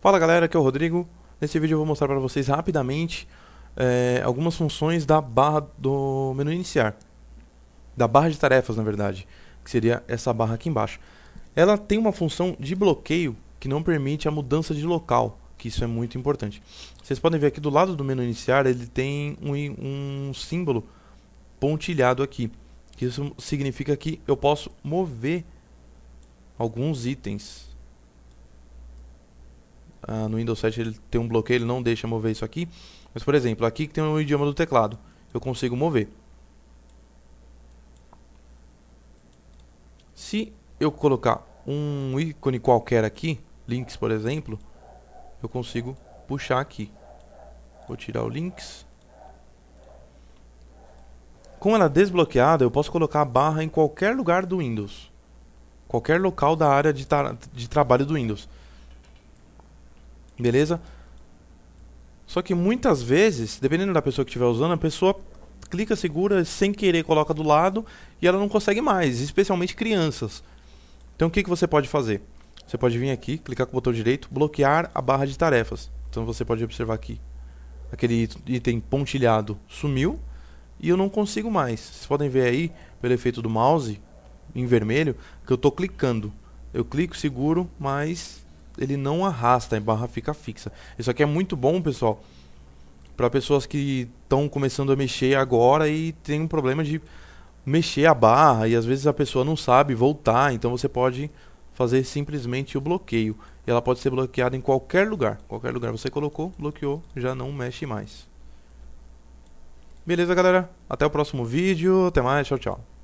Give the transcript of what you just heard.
Fala galera, aqui é o Rodrigo. Nesse vídeo eu vou mostrar para vocês rapidamente é, algumas funções da barra do menu iniciar. Da barra de tarefas, na verdade, que seria essa barra aqui embaixo. Ela tem uma função de bloqueio que não permite a mudança de local, que isso é muito importante. Vocês podem ver aqui do lado do menu iniciar, ele tem um, um símbolo pontilhado aqui. Que isso significa que eu posso mover alguns itens ah, no Windows 7 ele tem um bloqueio, ele não deixa mover isso aqui. Mas, por exemplo, aqui que tem o um idioma do teclado, eu consigo mover. Se eu colocar um ícone qualquer aqui, links, por exemplo, eu consigo puxar aqui. Vou tirar o links. Com ela desbloqueada, eu posso colocar a barra em qualquer lugar do Windows. Qualquer local da área de, de trabalho do Windows. Beleza? Só que muitas vezes, dependendo da pessoa que estiver usando, a pessoa clica, segura, sem querer coloca do lado e ela não consegue mais, especialmente crianças. Então o que, que você pode fazer? Você pode vir aqui, clicar com o botão direito, bloquear a barra de tarefas. Então você pode observar aqui, aquele item pontilhado sumiu e eu não consigo mais. Vocês podem ver aí, pelo efeito do mouse, em vermelho, que eu estou clicando. Eu clico, seguro, mas ele não arrasta, a barra fica fixa. Isso aqui é muito bom, pessoal, para pessoas que estão começando a mexer agora e tem um problema de mexer a barra e às vezes a pessoa não sabe voltar, então você pode fazer simplesmente o bloqueio. E ela pode ser bloqueada em qualquer lugar. Qualquer lugar você colocou, bloqueou, já não mexe mais. Beleza, galera? Até o próximo vídeo. Até mais. Tchau, tchau.